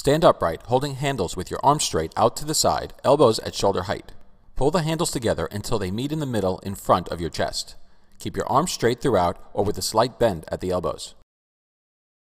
Stand upright, holding handles with your arms straight out to the side, elbows at shoulder height. Pull the handles together until they meet in the middle in front of your chest. Keep your arms straight throughout or with a slight bend at the elbows.